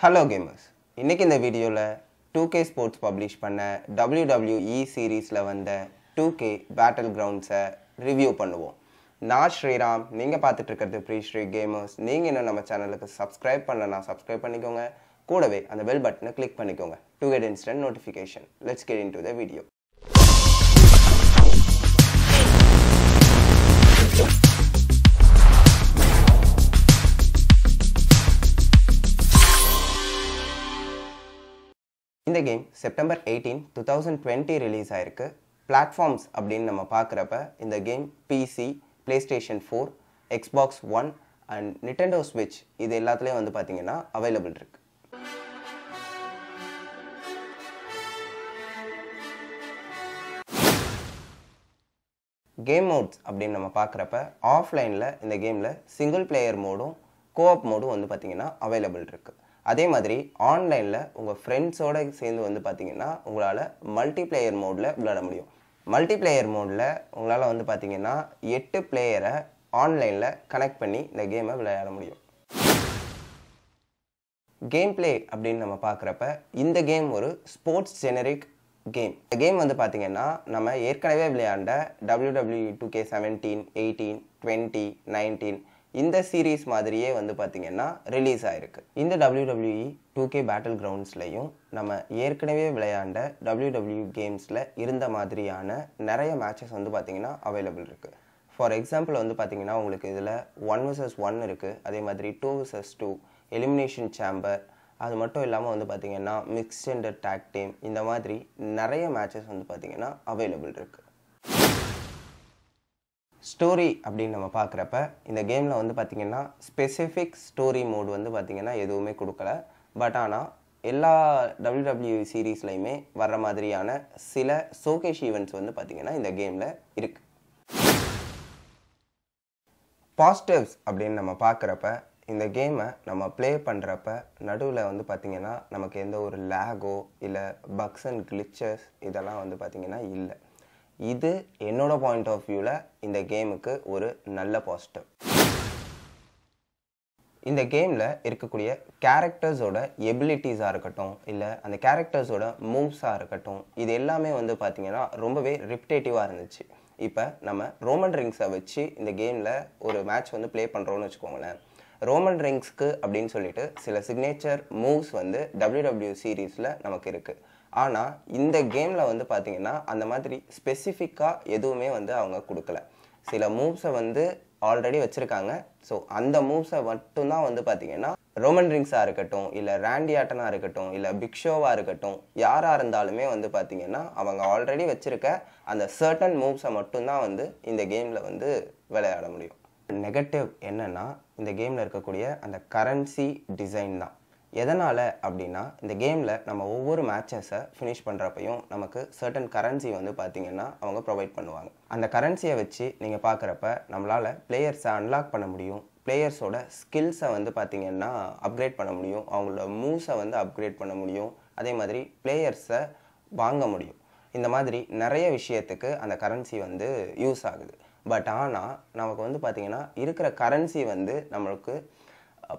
hello gamers இன்றைக்கி இந்த வீடியோவில் டூ கே ஸ்போர்ட்ஸ் பப்ளிஷ் பண்ண டபிள்யூ டபிள்யூஇ சீரீஸில் வந்த டூ கே பேட்டில் கிரவுண்ட்ஸை ரிவ்யூ பண்ணுவோம் நான் ஸ்ரீராம் நீங்கள் பார்த்துட்டு இருக்கிறது ப்ரீ ஸ்ரீ கேமர்ஸ் நீங்கள் இன்னும் நம்ம சேனலுக்கு சப்ஸ்கிரைப் பண்ணலனா சப்ஸ்கிரைப் பண்ணிக்கோங்க கூடவே அந்த பெல் பட்டனை கிளிக் பண்ணிக்கோங்க to get instant notification let's get into the video இந்த game September eighteen two thousand twenty release ஆயிருக்கு பிளாட்ஃபார்ம்ஸ் அப்படின்னு நம்ம பார்க்குறப்ப இந்த game PC PlayStation four Xbox one and Nintendo ஸ்விட்ச் இது எல்லாத்துலேயும் வந்து பார்த்திங்கன்னா அவைலபிள் இருக்குது கேம் மோட்ஸ் அப்படின்னு நம்ம பார்க்குறப்ப ஆஃப்லைனில் இந்த கேமில் சிங்கிள் பிளேயர் மோடும் கோஆப் மோடும் வந்து பார்த்திங்கன்னா அவைலபிள் இருக்குது அதே மாதிரி ஆன்லைனில் உங்கள் ஃப்ரெண்ட்ஸோடு சேர்ந்து வந்து பார்த்திங்கன்னா உங்களால் மல்டிப்ளேயர் மோடில் விளையாட முடியும் மல்டிப்ளேயர் மோடில் உங்களால் வந்து பார்த்திங்கன்னா எட்டு பிளேயரை ஆன்லைனில் கனெக்ட் பண்ணி இந்த கேமை விளையாட முடியும் கேம் பிளே அப்படின்னு நம்ம பார்க்குறப்ப இந்த கேம் ஒரு ஸ்போர்ட்ஸ் ஜெனரிக் கேம் இந்த கேம் வந்து பார்த்திங்கன்னா நம்ம ஏற்கனவே விளையாண்ட W W two K seventeen eighteen twenty nineteen இந்த சீரீஸ் மாதிரியே வந்து பார்த்திங்கன்னா ரிலீஸ் ஆகிருக்கு இந்த டபிள்யூடபிள்யூஇ டூ கே பேட்டில் கிரவுண்ட்ஸ்லையும் நம்ம ஏற்கனவே விளையாண்ட டபிள்யூடபிள்யூ கேம்ஸில் e இருந்த மாதிரியான நிறைய மேட்சஸ் வந்து பார்த்திங்கன்னா அவைலபிள் இருக்குது ஃபார் எக்ஸாம்பிள் வந்து பார்த்திங்கன்னா உங்களுக்கு இதில் ஒன் விசஸ் ஒன் இருக்குது அதே மாதிரி two versus two elimination chamber அது மட்டும் இல்லாமல் வந்து பார்த்திங்கன்னா மிக்ஸ் ஜெண்டர் டேக் டீம் இந்த மாதிரி நிறைய மேட்சஸ் வந்து பார்த்திங்கன்னா அவைலபிள் இருக்குது ஸ்டோரி அப்படின்னு நம்ம பார்க்குறப்ப இந்த கேமில் வந்து பார்த்திங்கன்னா ஸ்பெசிஃபிக் ஸ்டோரி மோடு வந்து பார்த்திங்கன்னா எதுவுமே கொடுக்கல பட் ஆனால் எல்லா டபிள்யூடபிள்யூ சீரீஸ்லையுமே e வர்ற மாதிரியான சில சோகேஷ் ஈவெண்ட்ஸ் வந்து பார்த்திங்கன்னா இந்த கேமில் இருக்குது பாசிட்டிவ்ஸ் அப்படின்னு நம்ம பார்க்குறப்ப இந்த கேமை நம்ம ப்ளே பண்ணுறப்ப நடுவில் வந்து பார்த்திங்கன்னா நமக்கு எந்த ஒரு லேகோ இல்லை பக்ஸ் அண்ட் கிளிச்சஸ் இதெல்லாம் வந்து பார்த்திங்கன்னா இல்லை இது என்னோட பாயிண்ட் ஆஃப் வியூவில் இந்த கேமுக்கு ஒரு நல்ல பாசிட்டிவ் இந்த கேமில் இருக்கக்கூடிய கேரக்டர்ஸோட எபிலிட்டிஸாக இருக்கட்டும் இல்லை அந்த கேரக்டர்ஸோட மூவ்ஸாக இருக்கட்டும் இது எல்லாமே வந்து பார்த்திங்கன்னா ரொம்பவே ரிப்டேட்டிவாக இருந்துச்சு இப்போ நம்ம ரோமன் ரிங்ஸை வச்சு இந்த கேமில் ஒரு மேட்ச் வந்து ப்ளே பண்ணுறோம்னு வச்சுக்கோங்களேன் ரோமன் ரிங்ஸ்க்கு அப்படின்னு சொல்லிட்டு சில சிக்னேச்சர் மூவ்ஸ் வந்து டபிள்யூடபிள்யூ சீரீஸில் e நமக்கு இருக்குது ஆனால் இந்த கேமில் வந்து பார்த்திங்கன்னா அந்த மாதிரி ஸ்பெசிஃபிக்காக எதுவுமே வந்து அவங்க கொடுக்கல சில மூவ்ஸை வந்து ஆல்ரெடி வச்சுருக்காங்க ஸோ அந்த மூவ்ஸை மட்டும்தான் வந்து பார்த்தீங்கன்னா ரோமன் ரிங்ஸாக இருக்கட்டும் இல்லை ரேண்டி ஆட்டனாக இருக்கட்டும் இல்லை பிக் ஷோவாக இருக்கட்டும் யாராக இருந்தாலுமே வந்து பார்த்தீங்கன்னா அவங்க ஆல்ரெடி வச்சுருக்க அந்த சர்டன் மூவ்ஸை மட்டும்தான் வந்து இந்த கேமில் வந்து விளையாட முடியும் நெகட்டிவ் என்னென்னா இந்த கேமில் இருக்கக்கூடிய அந்த கரன்சி டிசைன் தான் எதனால் அப்படின்னா இந்த கேமில் நம்ம ஒவ்வொரு மேட்சஸை ஃபினிஷ் பண்ணுறப்பையும் நமக்கு சர்டன் கரன்சி வந்து பார்த்திங்கன்னா அவங்க ப்ரொவைட் பண்ணுவாங்க அந்த கரன்சியை வச்சு நீங்கள் பார்க்குறப்ப நம்மளால் பிளேயர்ஸை அன்லாக் பண்ண முடியும் பிளேயர்ஸோட ஸ்கில்ஸை வந்து பார்த்திங்கன்னா அப்கிரேட் பண்ண முடியும் அவங்களோட மூவ்ஸை வந்து அப்கிரேட் பண்ண முடியும் அதே மாதிரி பிளேயர்ஸை வாங்க முடியும் இந்த மாதிரி நிறைய விஷயத்துக்கு அந்த கரன்சி வந்து யூஸ் ஆகுது பட் ஆனால் நமக்கு வந்து பார்த்திங்கன்னா இருக்கிற கரன்சி வந்து நம்மளுக்கு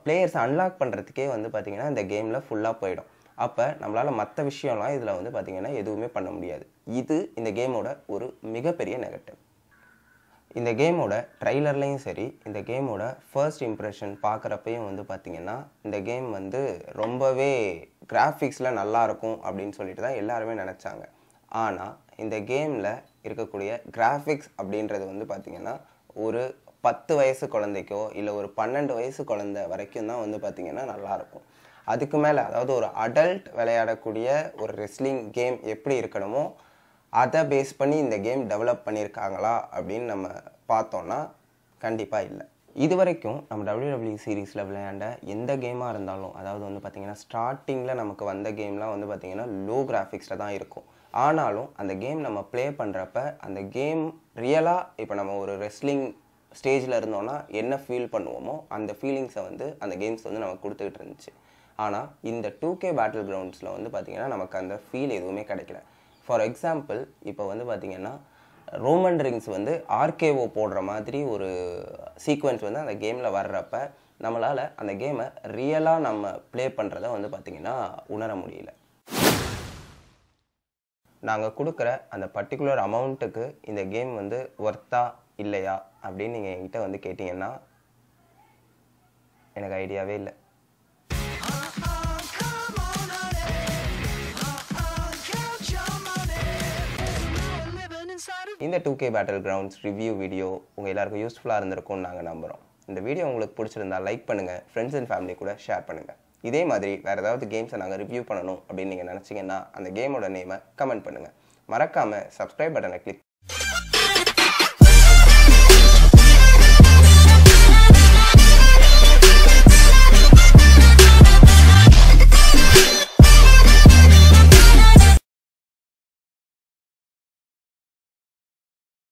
பிளேயர்ஸ் அன்லாக் பண்ணுறதுக்கே வந்து பார்த்திங்கன்னா இந்த கேமில் ஃபுல்லாக போயிடும் அப்போ நம்மளால் மற்ற விஷயம்லாம் இதில் வந்து பார்த்திங்கன்னா எதுவுமே பண்ண முடியாது இது இந்த கேமோட ஒரு மிகப்பெரிய நெகட்டிவ் இந்த கேமோட ட்ரைலர்லையும் சரி இந்த கேமோட ஃபர்ஸ்ட் இம்ப்ரெஷன் பார்க்குறப்பையும் வந்து பார்த்திங்கன்னா இந்த கேம் வந்து ரொம்பவே கிராஃபிக்ஸில் நல்லாயிருக்கும் அப்படின்னு சொல்லிட்டு தான் எல்லாருமே நினச்சாங்க ஆனால் இந்த கேமில் இருக்கக்கூடிய கிராஃபிக்ஸ் அப்படின்றது வந்து பார்த்திங்கன்னா ஒரு பத்து வயசு குழந்தைக்கோ இல்லை ஒரு பன்னெண்டு வயசு குழந்தை வரைக்கும் தான் வந்து பார்த்திங்கன்னா நல்லாயிருக்கும் அதுக்கு மேலே அதாவது ஒரு அடல்ட் விளையாடக்கூடிய ஒரு ரெஸ்லிங் கேம் எப்படி இருக்கணுமோ அதை பேஸ் பண்ணி இந்த கேம் டெவலப் பண்ணியிருக்காங்களா அப்படின்னு நம்ம பார்த்தோன்னா கண்டிப்பாக இல்லை இது வரைக்கும் நம்ம டபிள்யூடபிள்யூ சீரீஸில் e விளையாண்ட எந்த கேமாக இருந்தாலும் அதாவது வந்து பார்த்திங்கன்னா ஸ்டார்டிங்கில் நமக்கு வந்த கேம்லாம் வந்து பார்த்திங்கன்னா லோ கிராஃபிக்ஸில் தான் இருக்கும் ஆனாலும் அந்த கேம் நம்ம ப்ளே பண்ணுறப்ப அந்த கேம் ரியலாக இப்போ நம்ம ஒரு ரெஸ்லிங் ஸ்டேஜில் இருந்தோன்னா என்ன ஃபீல் பண்ணுவோமோ அந்த ஃபீலிங்ஸை வந்து அந்த கேம்ஸ் வந்து நமக்கு கொடுத்துக்கிட்டு இருந்துச்சு ஆனால் இந்த டூ கே பேட்டில் கிரவுண்ட்ஸில் வந்து பார்த்திங்கன்னா நமக்கு அந்த ஃபீல் எதுவுமே கிடைக்கல ஃபார் எக்ஸாம்பிள் இப்போ வந்து பார்த்திங்கன்னா ரோமன் ரிங்ஸ் வந்து ஆர்கேஓ போடுற மாதிரி ஒரு சீக்வன்ஸ் வந்து அந்த கேமில் வர்றப்ப நம்மளால் அந்த கேமை ரியலாக நம்ம ப்ளே பண்ணுறத வந்து பார்த்திங்கன்னா உணர முடியல நாங்கள் கொடுக்குற அந்த பர்டிகுலர் அமௌண்ட்டுக்கு இந்த கேம் வந்து ஒர்த்தாக இல்லையா அப்படின்னு நீங்கள் என்கிட்ட வந்து கேட்டிங்கன்னா எனக்கு ஐடியாவே இல்லை இந்த two K battlegrounds review video உங்கள் எல்லாருக்கும் யூஸ்ஃபுல்லாக இருந்திருக்கும்னு நாங்கள் நம்புகிறோம் இந்த வீடியோ உங்களுக்கு பிடிச்சிருந்தால் லைக் பண்ணுங்கள் ஃப்ரெண்ட்ஸ் அண்ட் ஃபேமிலி கூட ஷேர் பண்ணுங்கள் இதே மாதிரி வேறு ஏதாவது கேம்ஸை நாங்கள் ரிவ்யூ பண்ணணும் அப்படின்னு நீங்கள் நினச்சிங்கன்னா அந்த கேமோட நேமை கமெண்ட் பண்ணுங்கள் மறக்காமல் சப்ஸ்கிரைப் பட்டனை கிளிக்